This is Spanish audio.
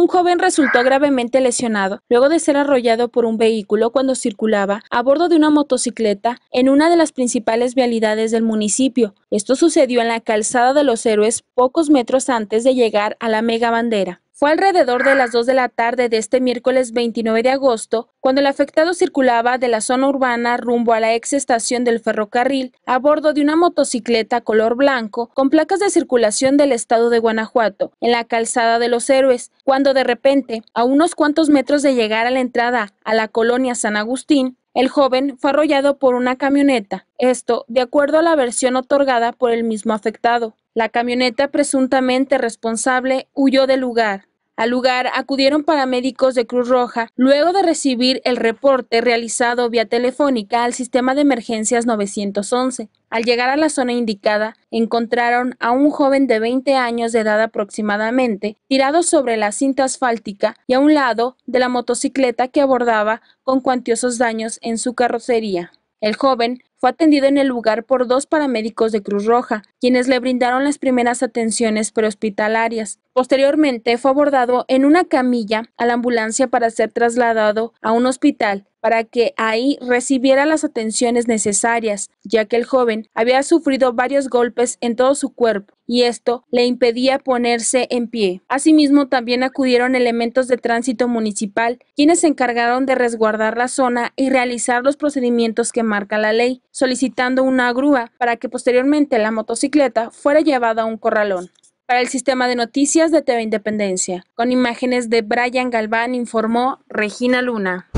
Un joven resultó gravemente lesionado luego de ser arrollado por un vehículo cuando circulaba a bordo de una motocicleta en una de las principales vialidades del municipio. Esto sucedió en la calzada de los héroes pocos metros antes de llegar a la mega bandera. Fue alrededor de las 2 de la tarde de este miércoles 29 de agosto cuando el afectado circulaba de la zona urbana rumbo a la ex estación del ferrocarril a bordo de una motocicleta color blanco con placas de circulación del estado de Guanajuato en la calzada de los héroes, cuando de repente, a unos cuantos metros de llegar a la entrada a la colonia San Agustín, el joven fue arrollado por una camioneta, esto de acuerdo a la versión otorgada por el mismo afectado. La camioneta presuntamente responsable huyó del lugar. Al lugar acudieron paramédicos de Cruz Roja luego de recibir el reporte realizado vía telefónica al sistema de emergencias 911. Al llegar a la zona indicada, encontraron a un joven de 20 años de edad aproximadamente tirado sobre la cinta asfáltica y a un lado de la motocicleta que abordaba con cuantiosos daños en su carrocería. El joven fue atendido en el lugar por dos paramédicos de Cruz Roja, quienes le brindaron las primeras atenciones prehospitalarias. Posteriormente fue abordado en una camilla a la ambulancia para ser trasladado a un hospital para que ahí recibiera las atenciones necesarias, ya que el joven había sufrido varios golpes en todo su cuerpo y esto le impedía ponerse en pie. Asimismo, también acudieron elementos de tránsito municipal, quienes se encargaron de resguardar la zona y realizar los procedimientos que marca la ley, solicitando una grúa para que posteriormente la motocicleta fuera llevada a un corralón. Para el sistema de noticias de TV Independencia, con imágenes de Brian Galván, informó Regina Luna.